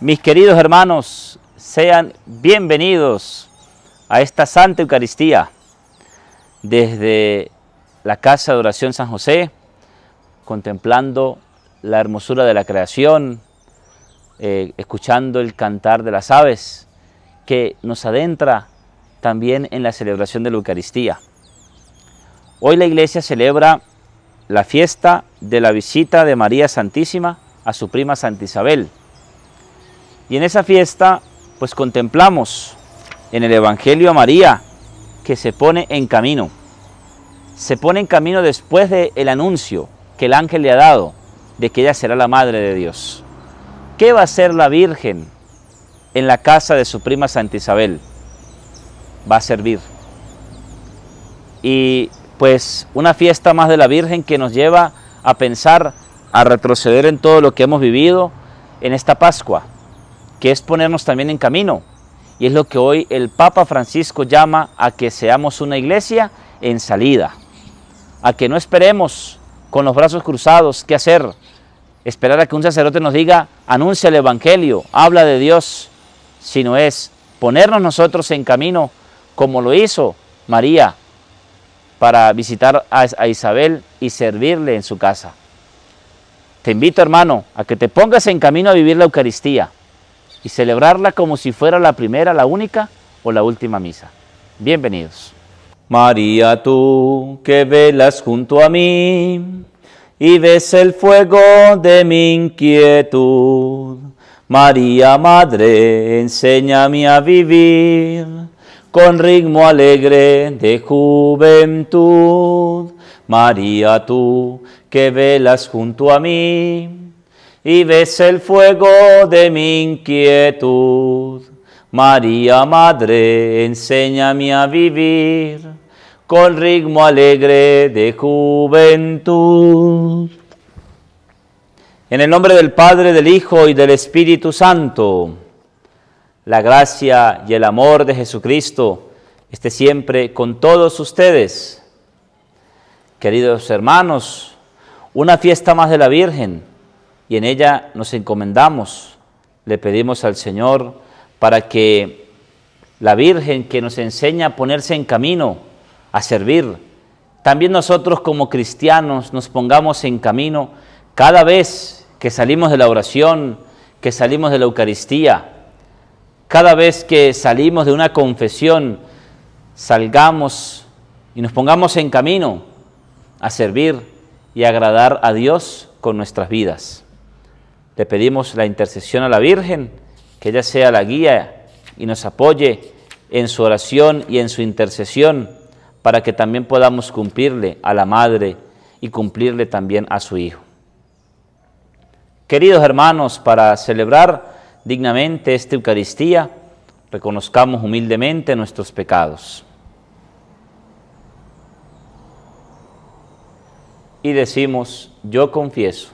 Mis queridos hermanos, sean bienvenidos a esta Santa Eucaristía desde la Casa de Oración San José, contemplando la hermosura de la creación, eh, escuchando el cantar de las aves, que nos adentra también en la celebración de la Eucaristía. Hoy la Iglesia celebra la fiesta de la visita de María Santísima a su prima Santa Isabel, y en esa fiesta, pues contemplamos en el Evangelio a María, que se pone en camino. Se pone en camino después del anuncio que el ángel le ha dado de que ella será la madre de Dios. ¿Qué va a hacer la Virgen en la casa de su prima Santa Isabel? Va a servir. Y pues una fiesta más de la Virgen que nos lleva a pensar, a retroceder en todo lo que hemos vivido en esta Pascua que es ponernos también en camino. Y es lo que hoy el Papa Francisco llama a que seamos una iglesia en salida, a que no esperemos con los brazos cruzados qué hacer, esperar a que un sacerdote nos diga, anuncia el Evangelio, habla de Dios, sino es ponernos nosotros en camino como lo hizo María para visitar a Isabel y servirle en su casa. Te invito, hermano, a que te pongas en camino a vivir la Eucaristía y celebrarla como si fuera la primera, la única o la última misa. Bienvenidos. María, tú que velas junto a mí y ves el fuego de mi inquietud. María, Madre, enséñame a vivir con ritmo alegre de juventud. María, tú que velas junto a mí y ves el fuego de mi inquietud. María Madre, enséñame a vivir con ritmo alegre de juventud. En el nombre del Padre, del Hijo y del Espíritu Santo, la gracia y el amor de Jesucristo esté siempre con todos ustedes. Queridos hermanos, una fiesta más de la Virgen y en ella nos encomendamos, le pedimos al Señor para que la Virgen que nos enseña a ponerse en camino, a servir, también nosotros como cristianos nos pongamos en camino cada vez que salimos de la oración, que salimos de la Eucaristía, cada vez que salimos de una confesión, salgamos y nos pongamos en camino a servir y agradar a Dios con nuestras vidas. Le pedimos la intercesión a la Virgen, que ella sea la guía y nos apoye en su oración y en su intercesión, para que también podamos cumplirle a la Madre y cumplirle también a su Hijo. Queridos hermanos, para celebrar dignamente esta Eucaristía, reconozcamos humildemente nuestros pecados. Y decimos, yo confieso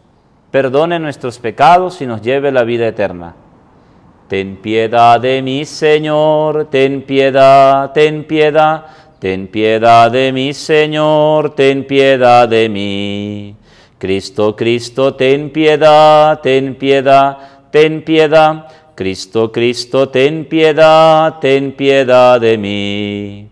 perdone nuestros pecados y nos lleve la vida eterna. Ten piedad de mí, Señor, ten piedad, ten piedad, ten piedad de mí, Señor, ten piedad de mí. Cristo, Cristo, ten piedad, ten piedad, ten piedad. Cristo, Cristo, ten piedad, ten piedad de mí.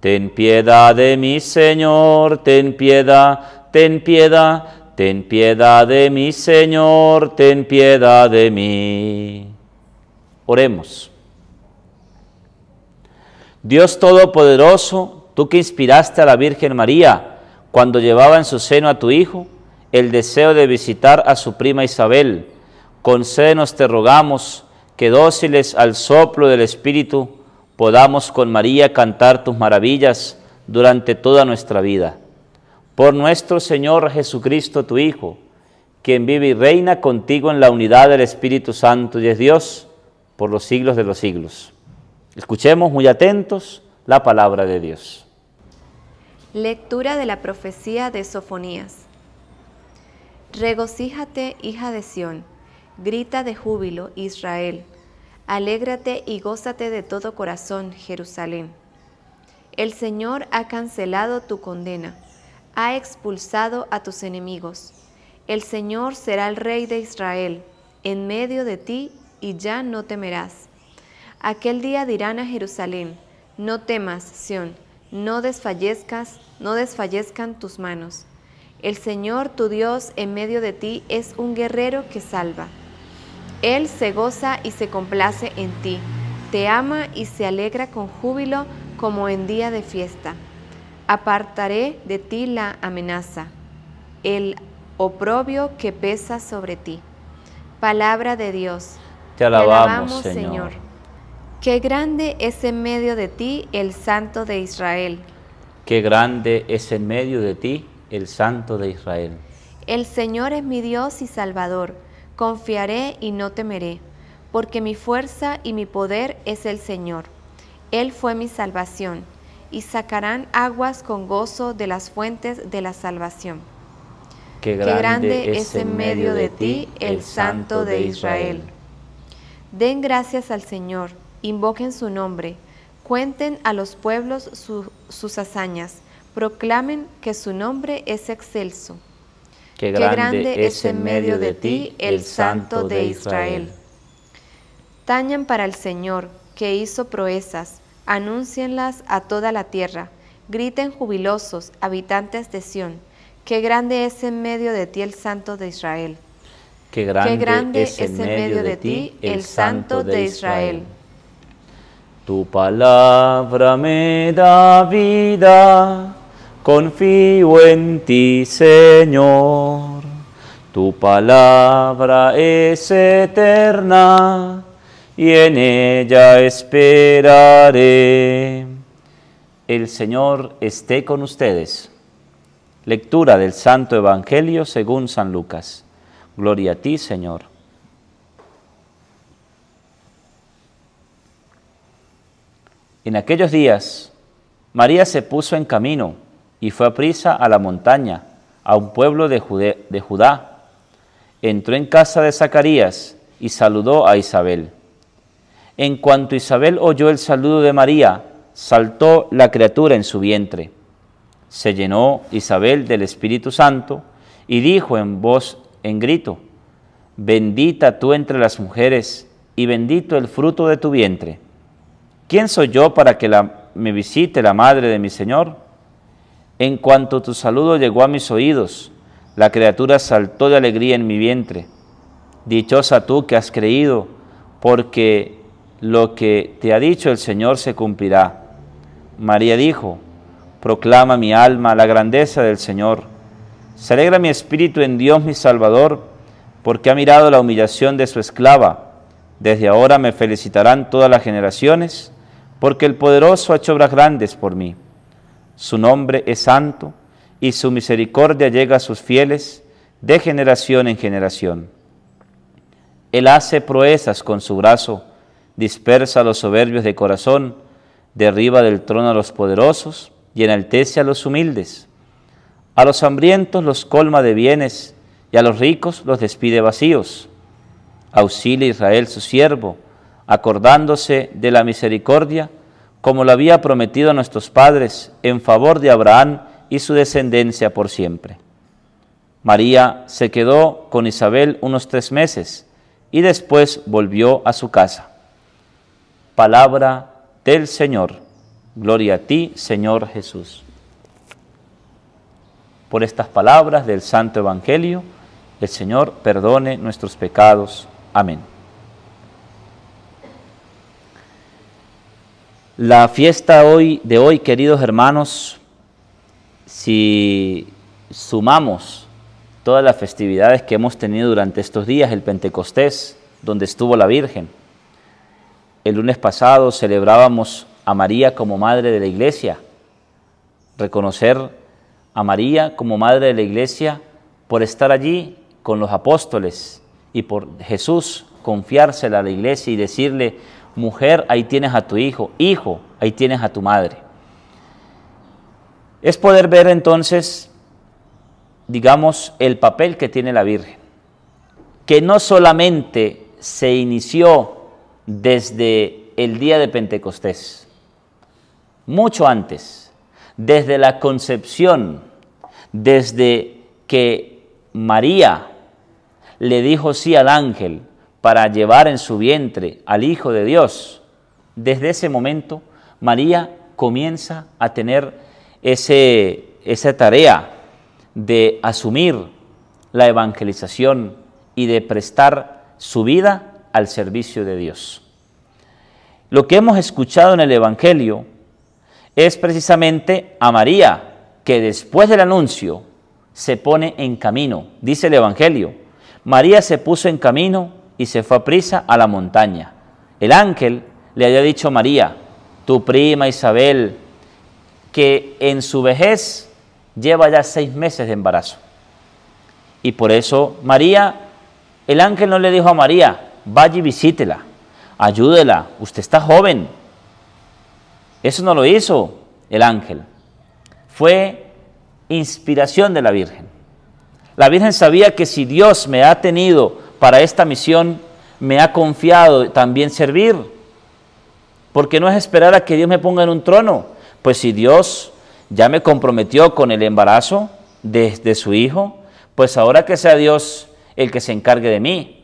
Ten piedad de mí, Señor, ten piedad, ten piedad Ten piedad de mí, Señor, ten piedad de mí. Oremos. Dios Todopoderoso, tú que inspiraste a la Virgen María cuando llevaba en su seno a tu Hijo el deseo de visitar a su prima Isabel, con concédenos, te rogamos, que dóciles al soplo del Espíritu podamos con María cantar tus maravillas durante toda nuestra vida por nuestro Señor Jesucristo, tu Hijo, quien vive y reina contigo en la unidad del Espíritu Santo y es Dios por los siglos de los siglos. Escuchemos muy atentos la palabra de Dios. Lectura de la profecía de Sofonías. Regocíjate, hija de Sión, grita de júbilo, Israel. Alégrate y gózate de todo corazón, Jerusalén. El Señor ha cancelado tu condena ha expulsado a tus enemigos. El Señor será el Rey de Israel en medio de ti y ya no temerás. Aquel día dirán a Jerusalén, no temas, Sión, no desfallezcas, no desfallezcan tus manos. El Señor tu Dios en medio de ti es un guerrero que salva. Él se goza y se complace en ti, te ama y se alegra con júbilo como en día de fiesta apartaré de ti la amenaza, el oprobio que pesa sobre ti. Palabra de Dios. Te alabamos, Señor. Qué grande es en medio de ti el Santo de Israel. Qué grande es en medio de ti el Santo de Israel. El Señor es mi Dios y Salvador. Confiaré y no temeré, porque mi fuerza y mi poder es el Señor. Él fue mi salvación y sacarán aguas con gozo de las fuentes de la salvación. Qué grande, es en medio de ti el Santo de Israel. Den gracias al Señor, invoquen su nombre, cuenten a los pueblos sus hazañas, proclamen que su nombre es excelso. Qué grande es en medio de ti el Santo de Israel. Tañan para el Señor, que hizo proezas, anúncienlas a toda la tierra. Griten jubilosos, habitantes de Sión, qué grande es en medio de ti el Santo de Israel. Qué grande, es, en medio de, ti el Santo de Israel. Tu palabra me da vida, confío en ti, Señor. Tu palabra es eterna y en ella esperaré. El Señor esté con ustedes. Lectura del Santo Evangelio según San Lucas. Gloria a ti, Señor. En aquellos días, María se puso en camino y fue a prisa a la montaña, a un pueblo de, de Judá. Entró en casa de Zacarías y saludó a Isabel. En cuanto Isabel oyó el saludo de María, saltó la criatura en su vientre. Se llenó Isabel del Espíritu Santo y dijo en voz, en grito, Bendita tú entre las mujeres y bendito el fruto de tu vientre. ¿Quién soy yo para que me visite la madre de mi Señor? En cuanto tu saludo llegó a mis oídos, la criatura saltó de alegría en mi vientre. Dichosa tú que has creído, porque lo que te ha dicho el Señor se cumplirá. María dijo, proclama mi alma la grandeza del Señor. Se alegra mi espíritu en Dios mi Salvador, porque ha mirado la humillación de su esclava. Desde ahora me felicitarán todas las generaciones, porque el poderoso ha hecho obras grandes por mí. Su nombre es santo y su misericordia llega a sus fieles de generación en generación. Él hace proezas con su brazo dispersa a los soberbios de corazón, derriba del trono a los poderosos y enaltece a los humildes. A los hambrientos los colma de bienes y a los ricos los despide vacíos. Auxilia Israel su siervo, acordándose de la misericordia, como lo había prometido a nuestros padres, en favor de Abraham y su descendencia por siempre. María se quedó con Isabel unos tres meses y después volvió a su casa. Palabra del Señor. Gloria a ti, Señor Jesús. Por estas palabras del Santo Evangelio, el Señor perdone nuestros pecados. Amén. La fiesta hoy, de hoy, queridos hermanos, si sumamos todas las festividades que hemos tenido durante estos días, el Pentecostés, donde estuvo la Virgen, el lunes pasado celebrábamos a María como Madre de la Iglesia. Reconocer a María como Madre de la Iglesia por estar allí con los apóstoles y por Jesús confiársela a la iglesia y decirle, mujer, ahí tienes a tu hijo, hijo, ahí tienes a tu madre. Es poder ver entonces, digamos, el papel que tiene la Virgen, que no solamente se inició desde el día de Pentecostés, mucho antes, desde la concepción, desde que María le dijo sí al ángel para llevar en su vientre al Hijo de Dios, desde ese momento María comienza a tener esa tarea de asumir la evangelización y de prestar su vida al servicio de Dios. Lo que hemos escuchado en el Evangelio es precisamente a María, que después del anuncio se pone en camino, dice el Evangelio. María se puso en camino y se fue a prisa a la montaña. El ángel le había dicho a María, tu prima Isabel, que en su vejez lleva ya seis meses de embarazo. Y por eso María, el ángel no le dijo a María, vaya y visítela, ayúdela, usted está joven. Eso no lo hizo el ángel, fue inspiración de la Virgen. La Virgen sabía que si Dios me ha tenido para esta misión, me ha confiado también servir. Porque no es esperar a que Dios me ponga en un trono. Pues si Dios ya me comprometió con el embarazo de, su hijo, pues ahora que sea Dios el que se encargue de mí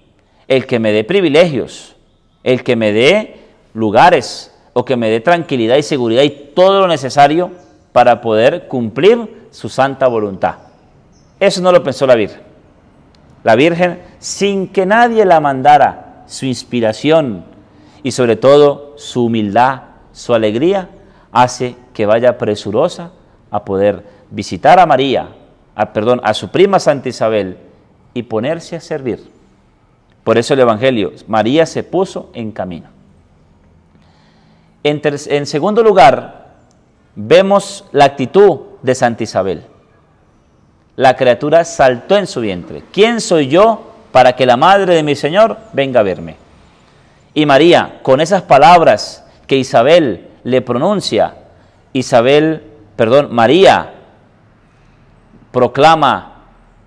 el que me dé privilegios, el que me dé lugares o que me dé tranquilidad y seguridad y todo lo necesario para poder cumplir su santa voluntad. Eso no lo pensó la Virgen. La Virgen, sin que nadie la mandara, su inspiración y sobre todo su humildad, su alegría, hace que vaya presurosa a poder visitar a María, perdón, a su prima Santa Isabel y ponerse a servir. Por eso el Evangelio, María se puso en camino. En, en segundo lugar, vemos la actitud de Santa Isabel. La criatura saltó en su vientre. ¿Quién soy yo para que la madre de mi Señor venga a verme? Y María, con esas palabras que Isabel le pronuncia, Isabel, perdón, María proclama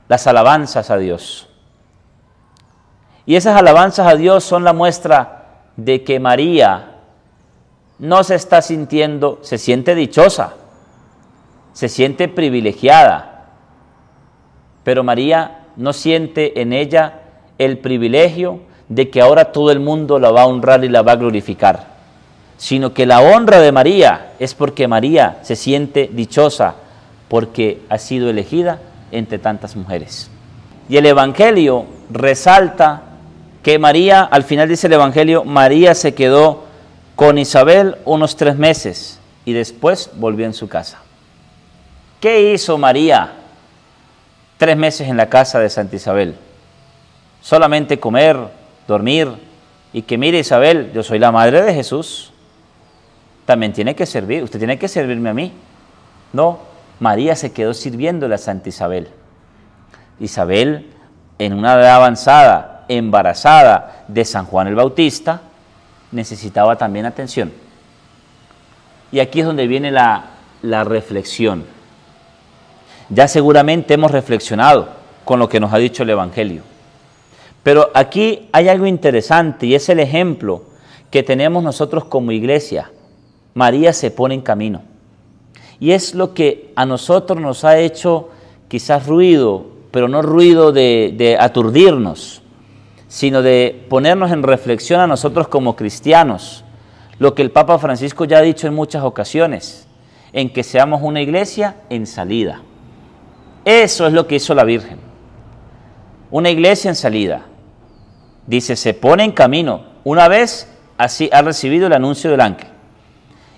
las alabanzas a Dios. Y esas alabanzas a Dios son la muestra de que María no se está sintiendo, se siente dichosa, se siente privilegiada, pero María no siente en ella el privilegio de que ahora todo el mundo la va a honrar y la va a glorificar, sino que la honra de María es porque María se siente dichosa, porque ha sido elegida entre tantas mujeres. Y el Evangelio resalta que María, al final dice el Evangelio, María se quedó con Isabel unos tres meses y después volvió en su casa. ¿Qué hizo María tres meses en la casa de Santa Isabel? Solamente comer, dormir y que mire Isabel, yo soy la madre de Jesús. También tiene que servir, usted tiene que servirme a mí. No, María se quedó sirviendo a Santa Isabel. Isabel, en una edad avanzada, embarazada de San Juan el Bautista necesitaba también atención. Y aquí es donde viene la, reflexión. Ya seguramente hemos reflexionado con lo que nos ha dicho el Evangelio. Pero aquí hay algo interesante y es el ejemplo que tenemos nosotros como iglesia. María se pone en camino. Y es lo que a nosotros nos ha hecho quizás ruido, pero no ruido de, de aturdirnos, sino de ponernos en reflexión a nosotros como cristianos, lo que el Papa Francisco ya ha dicho en muchas ocasiones, en que seamos una iglesia en salida. Eso es lo que hizo la Virgen, una iglesia en salida. Dice, se pone en camino una vez así ha recibido el anuncio del ángel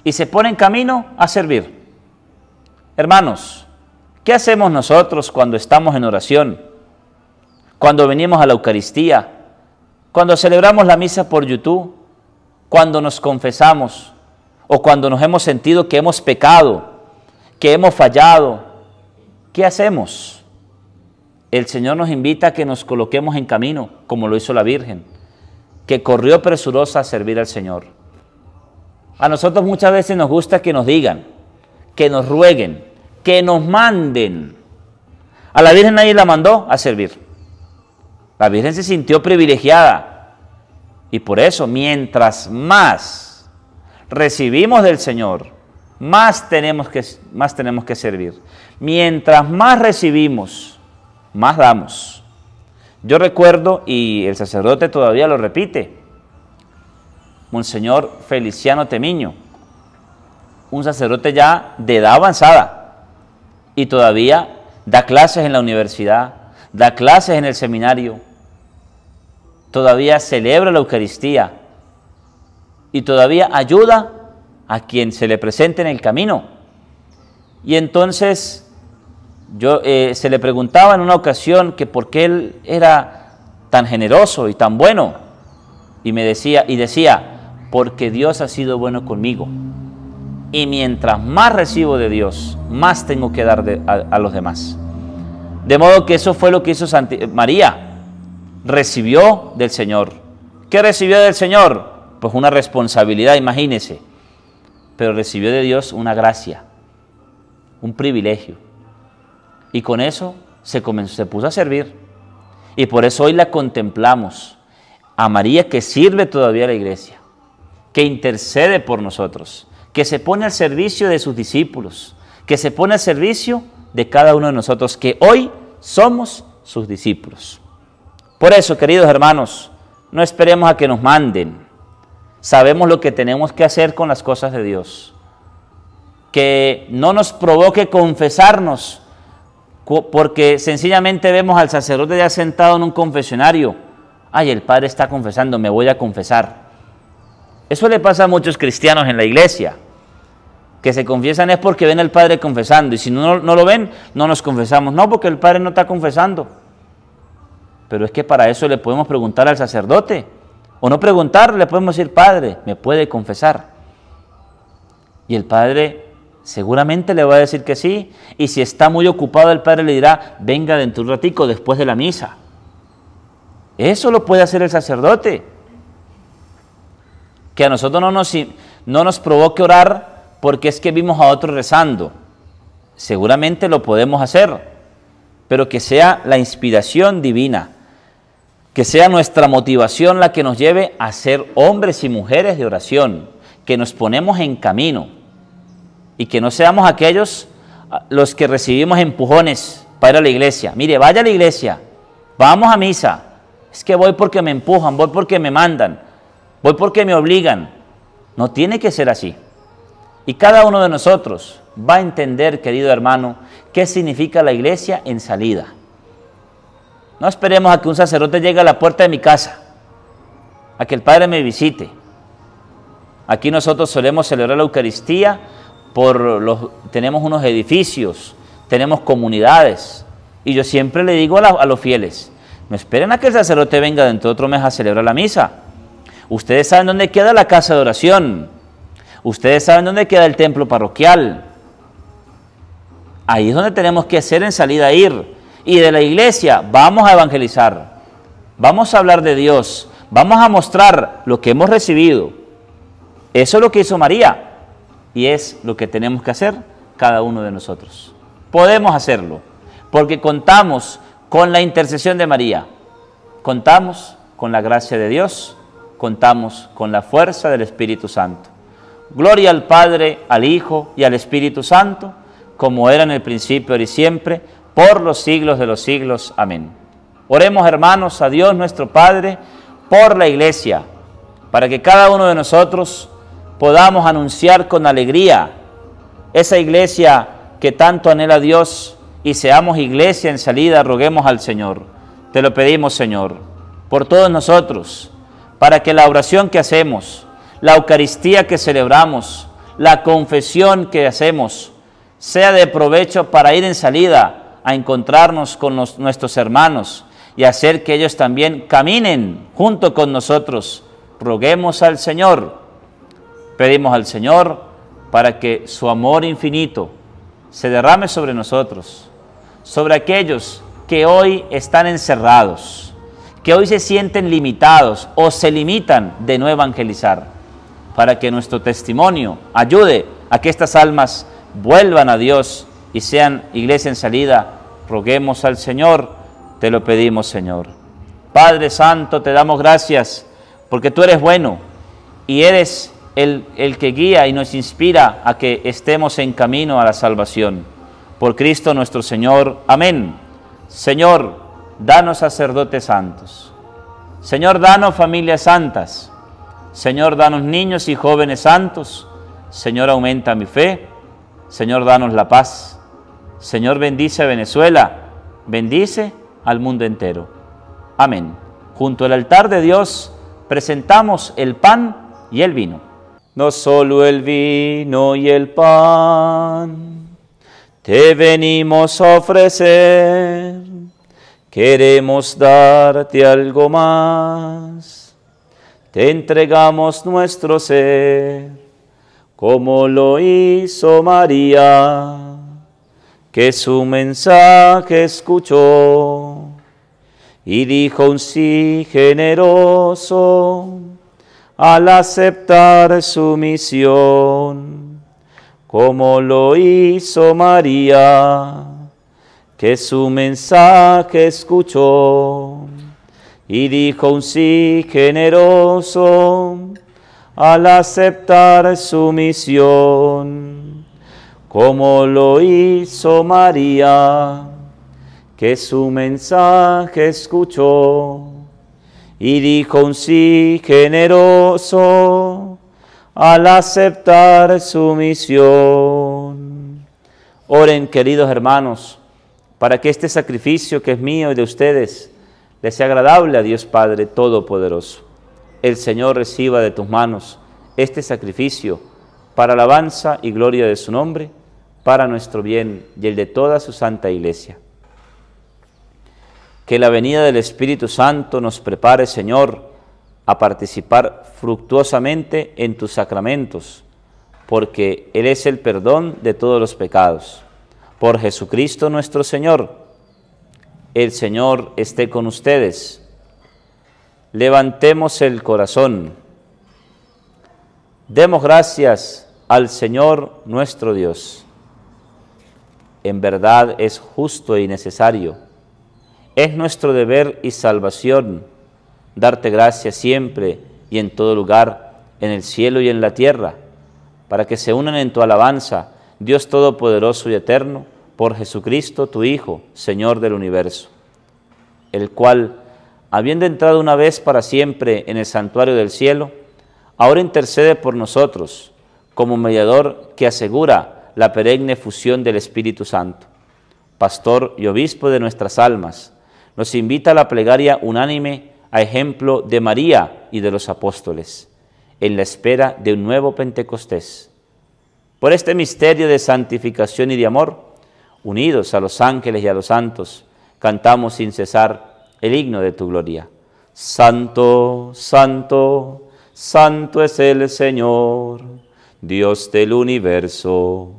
y se pone en camino a servir. Hermanos, ¿qué hacemos nosotros cuando estamos en oración? Cuando venimos a la Eucaristía, cuando celebramos la misa por YouTube, cuando nos confesamos o cuando nos hemos sentido que hemos pecado, que hemos fallado, ¿qué hacemos? El Señor nos invita a que nos coloquemos en camino, como lo hizo la Virgen, que corrió presurosa a servir al Señor. A nosotros muchas veces nos gusta que nos digan, que nos rueguen, que nos manden. A la Virgen nadie la mandó a servir. La Virgen se sintió privilegiada y por eso mientras más recibimos del Señor, más tenemos que, más tenemos que servir. Mientras más recibimos, más damos. Yo recuerdo, y el sacerdote todavía lo repite, Monseñor Feliciano Temiño, un sacerdote ya de edad avanzada y todavía da clases en la universidad, da clases en el seminario, todavía celebra la Eucaristía y todavía ayuda a quien se le presente en el camino. Y entonces yo, eh, se le preguntaba en una ocasión que por qué él era tan generoso y tan bueno. Y me decía, y decía, porque Dios ha sido bueno conmigo. Y mientras más recibo de Dios, más tengo que dar a, los demás. De modo que eso fue lo que hizo María recibió del Señor. ¿Qué recibió del Señor? Pues una responsabilidad, imagínese. Pero recibió de Dios una gracia, un privilegio. Y con eso se, comenzó, se puso a servir. Y por eso hoy la contemplamos. A María que sirve todavía a la iglesia, que intercede por nosotros, que se pone al servicio de sus discípulos, que se pone al servicio de cada uno de nosotros, que hoy somos sus discípulos. Por eso, queridos hermanos, no esperemos a que nos manden. Sabemos lo que tenemos que hacer con las cosas de Dios. Que no nos provoque confesarnos, porque sencillamente vemos al sacerdote ya sentado en un confesionario. Ay, el Padre está confesando, me voy a confesar. Eso le pasa a muchos cristianos en la iglesia que se confiesan es porque ven al Padre confesando. Y si no, no, lo ven, no nos confesamos. No, porque el Padre no está confesando. Pero es que para eso le podemos preguntar al sacerdote. O no preguntar, le podemos decir, Padre, ¿me puede confesar? Y el Padre seguramente le va a decir que sí. Y si está muy ocupado, el Padre le dirá, venga dentro un ratico después de la misa. Eso lo puede hacer el sacerdote. Que a nosotros no nos, no nos provoque orar porque es que vimos a otro rezando. Seguramente lo podemos hacer, pero que sea la inspiración divina que sea nuestra motivación la que nos lleve a ser hombres y mujeres de oración, que nos ponemos en camino y que no seamos aquellos ah, los que recibimos empujones para ir a la iglesia. Mire, vaya a la iglesia, vamos a misa. Es que voy porque me empujan, voy porque me mandan, voy porque me obligan. No tiene que ser así. Y cada uno de nosotros va a entender, querido hermano, qué significa la iglesia en salida. No esperemos a que un sacerdote llegue a la puerta de mi casa, a que el Padre me visite. Aquí nosotros solemos celebrar la Eucaristía por los, tenemos unos edificios, tenemos comunidades. Y yo siempre le digo a, los fieles, no esperen a que el sacerdote venga dentro de otro mes a celebrar la misa. Ustedes saben dónde queda la casa de oración. Ustedes saben dónde queda el templo parroquial. Ahí es donde tenemos que hacer en salida a ir y de la iglesia, vamos a evangelizar, vamos a hablar de Dios, vamos a mostrar lo que hemos recibido. Eso es lo que hizo María y es lo que tenemos que hacer cada uno de nosotros. Podemos hacerlo porque contamos con la intercesión de María, contamos con la gracia de Dios, contamos con la fuerza del Espíritu Santo. Gloria al Padre, al Hijo y al Espíritu Santo, como era en el principio y siempre, por los siglos de los siglos. Amén. Oremos hermanos a Dios nuestro Padre por la iglesia, para que cada uno de nosotros podamos anunciar con alegría esa iglesia que tanto anhela Dios y seamos iglesia en salida, roguemos al Señor. Te lo pedimos Señor, por todos nosotros, para que la oración que hacemos, la Eucaristía que celebramos, la confesión que hacemos, sea de provecho para ir en salida a encontrarnos con nuestros hermanos y hacer que ellos también caminen junto con nosotros. Roguemos al Señor, pedimos al Señor para que su amor infinito se derrame sobre nosotros, sobre aquellos que hoy están encerrados, que hoy se sienten limitados o se limitan de no evangelizar, para que nuestro testimonio ayude a que estas almas vuelvan a Dios y sean iglesia en salida, roguemos al Señor, te lo pedimos Señor. Padre Santo, te damos gracias porque tú eres bueno y eres el, que guía y nos inspira a que estemos en camino a la salvación. Por Cristo nuestro Señor. Amén. Señor, danos sacerdotes santos. Señor, danos familias santas. Señor, danos niños y jóvenes santos. Señor, aumenta mi fe. Señor, danos la paz. Señor bendice a Venezuela, bendice al mundo entero. Amén. Junto al altar de Dios presentamos el pan y el vino. No solo el vino y el pan te venimos a ofrecer, queremos darte algo más. Te entregamos nuestro ser, como lo hizo María que su mensaje escuchó y dijo un sí generoso al aceptar su misión, como lo hizo María, que su mensaje escuchó y dijo un sí generoso al aceptar su misión como lo hizo María, que su mensaje escuchó y dijo un sí generoso al aceptar su misión. Oren, queridos hermanos, para que este sacrificio que es mío y de ustedes les sea agradable a Dios Padre Todopoderoso. El Señor reciba de tus manos este sacrificio para alabanza y gloria de su nombre para nuestro bien y el de toda su santa iglesia. Que la venida del Espíritu Santo nos prepare, Señor, a participar fructuosamente en tus sacramentos, porque Él es el perdón de todos los pecados. Por Jesucristo nuestro Señor, el Señor esté con ustedes. Levantemos el corazón. Demos gracias al Señor nuestro Dios en verdad es justo y necesario. Es nuestro deber y salvación darte gracias siempre y en todo lugar, en el cielo y en la tierra, para que se unan en tu alabanza, Dios Todopoderoso y Eterno, por Jesucristo, tu Hijo, Señor del universo, el cual, habiendo entrado una vez para siempre en el santuario del cielo, ahora intercede por nosotros, como mediador que asegura la perenne fusión del Espíritu Santo. Pastor y obispo de nuestras almas, nos invita a la plegaria unánime a ejemplo de María y de los apóstoles, en la espera de un nuevo Pentecostés. Por este misterio de santificación y de amor, unidos a los ángeles y a los santos, cantamos sin cesar el himno de tu gloria. Santo, santo, santo es el Señor. Dios del universo.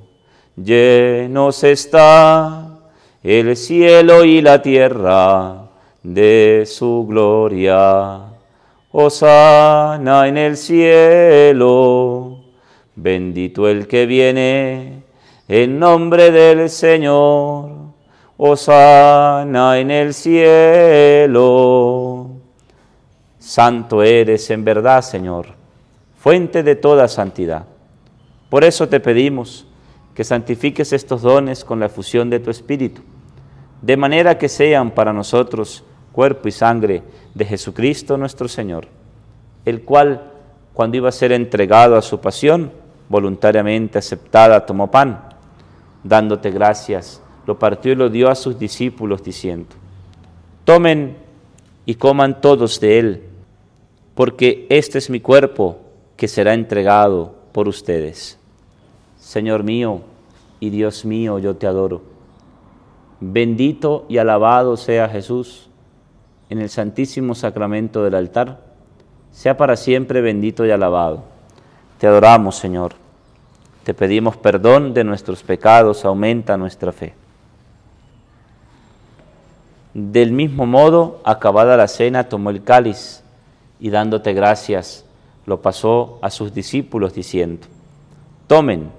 Llenos está el cielo y la tierra de su gloria. Osana en el cielo, bendito el que viene en nombre del Señor. Osana en el cielo. Santo eres en verdad, Señor, fuente de toda santidad. Por eso te pedimos que santifiques estos dones con la fusión de tu Espíritu, de manera que sean para nosotros cuerpo y sangre de Jesucristo nuestro Señor, el cual, cuando iba a ser entregado a su pasión, voluntariamente aceptada, tomó pan, dándote gracias, lo partió y lo dio a sus discípulos, diciendo, tomen y coman todos de él, porque este es mi cuerpo que será entregado por ustedes. Señor mío y Dios mío, yo te adoro. Bendito y alabado sea Jesús en el santísimo sacramento del altar. Sea para siempre bendito y alabado. Te adoramos, Señor. Te pedimos perdón de nuestros pecados, aumenta nuestra fe. Del mismo modo, acabada la cena, tomó el cáliz y dándote gracias, lo pasó a sus discípulos diciendo, tomen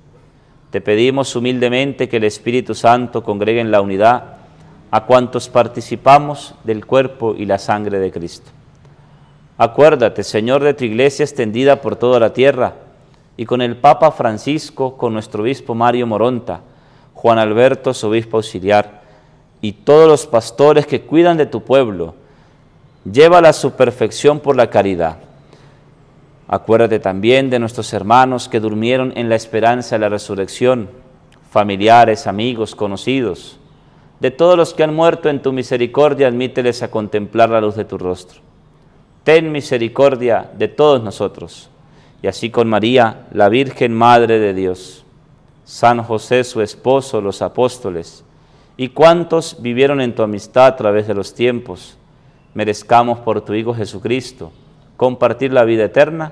Te pedimos humildemente que el Espíritu Santo congregue en la unidad a cuantos participamos del cuerpo y la sangre de Cristo. Acuérdate, Señor, de tu iglesia extendida por toda la tierra, y con el Papa Francisco, con nuestro obispo Mario Moronta, Juan Alberto, su obispo auxiliar, y todos los pastores que cuidan de tu pueblo, llévala a su perfección por la caridad Acuérdate también de nuestros hermanos que durmieron en la esperanza de la resurrección, familiares, amigos, conocidos. De todos los que han muerto en tu misericordia, admíteles a contemplar la luz de tu rostro. Ten misericordia de todos nosotros. Y así con María, la Virgen Madre de Dios, San José su esposo, los apóstoles, y cuantos vivieron en tu amistad a través de los tiempos, merezcamos por tu Hijo Jesucristo compartir la vida eterna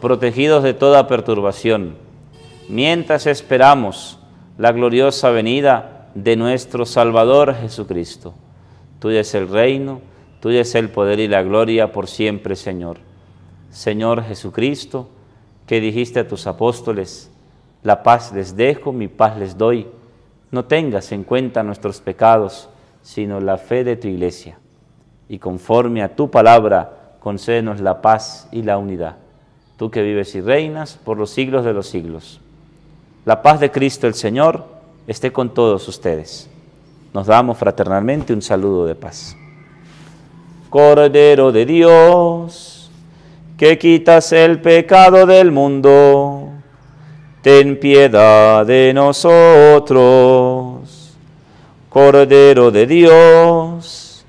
protegidos de toda perturbación, mientras esperamos la gloriosa venida de nuestro Salvador Jesucristo. Tuyo es el reino, tuyo es el poder y la gloria por siempre, Señor. Señor Jesucristo, que dijiste a tus apóstoles, la paz les dejo, mi paz les doy. No tengas en cuenta nuestros pecados, sino la fe de tu iglesia. Y conforme a tu palabra, concédenos la paz y la unidad tú que vives y reinas por los siglos de los siglos. La paz de Cristo el Señor esté con todos ustedes. Nos damos fraternalmente un saludo de paz. Cordero de Dios, que quitas el pecado del mundo, ten piedad de nosotros. Cordero de Dios,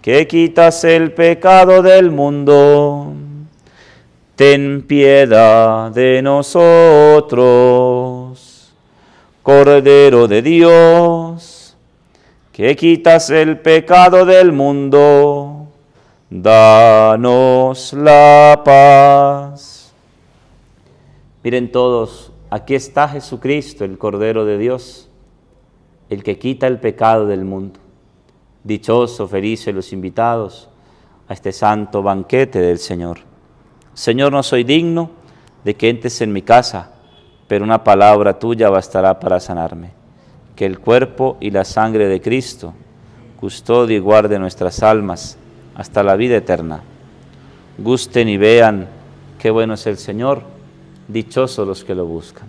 que quitas el pecado del mundo ten piedad de nosotros. Cordero de Dios, que quitas el pecado del mundo, danos la paz. Miren todos, aquí está Jesucristo, el Cordero de Dios, el que quita el pecado del mundo. Dichoso, felices los invitados a este santo banquete del Señor. Señor, no soy digno de que entres en mi casa, pero una palabra tuya bastará para sanarme. Que el cuerpo y la sangre de Cristo custodie y guarde nuestras almas hasta la vida eterna. Gusten y vean qué bueno es el Señor, dichosos los que lo buscan.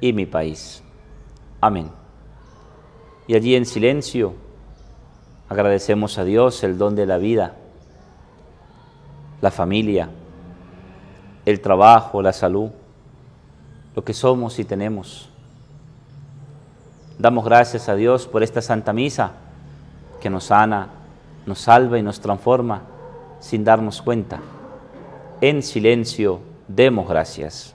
y mi país. Amén. Y allí en silencio agradecemos a Dios el don de la vida, la familia, el trabajo, la salud, lo que somos y tenemos. Damos gracias a Dios por esta Santa Misa que nos sana, nos salva y nos transforma sin darnos cuenta. En silencio demos gracias.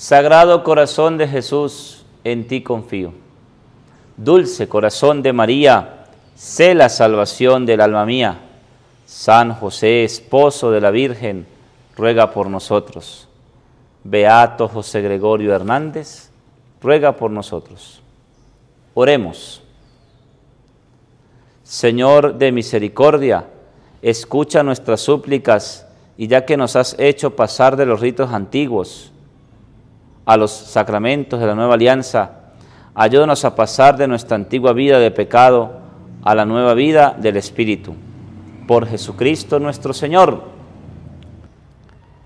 Sagrado corazón de Jesús, en ti confío. Dulce corazón de María, sé la salvación del alma mía. San José, esposo de la Virgen, ruega por nosotros. Beato José Gregorio Hernández, ruega por nosotros. Oremos. Señor de misericordia, escucha nuestras súplicas, y ya que nos has hecho pasar de los ritos antiguos, a los sacramentos de la nueva alianza, ayúdanos a pasar de nuestra antigua vida de pecado a la nueva vida del Espíritu. Por Jesucristo nuestro Señor.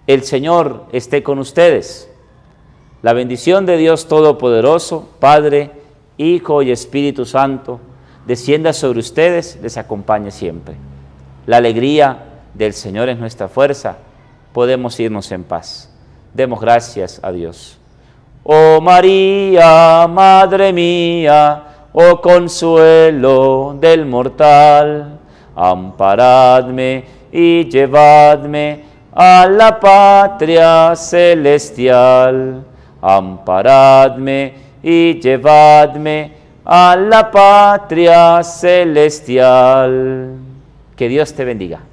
El Señor esté con ustedes. La bendición de Dios Todopoderoso, Padre, Hijo y Espíritu Santo, descienda sobre ustedes, les acompañe siempre. La alegría del Señor es nuestra fuerza. Podemos irnos en paz. Demos gracias a Dios. Oh María, Madre mía, oh consuelo del mortal, amparadme y llevadme a la patria celestial. Amparadme y llevadme a la patria celestial. Que Dios te bendiga.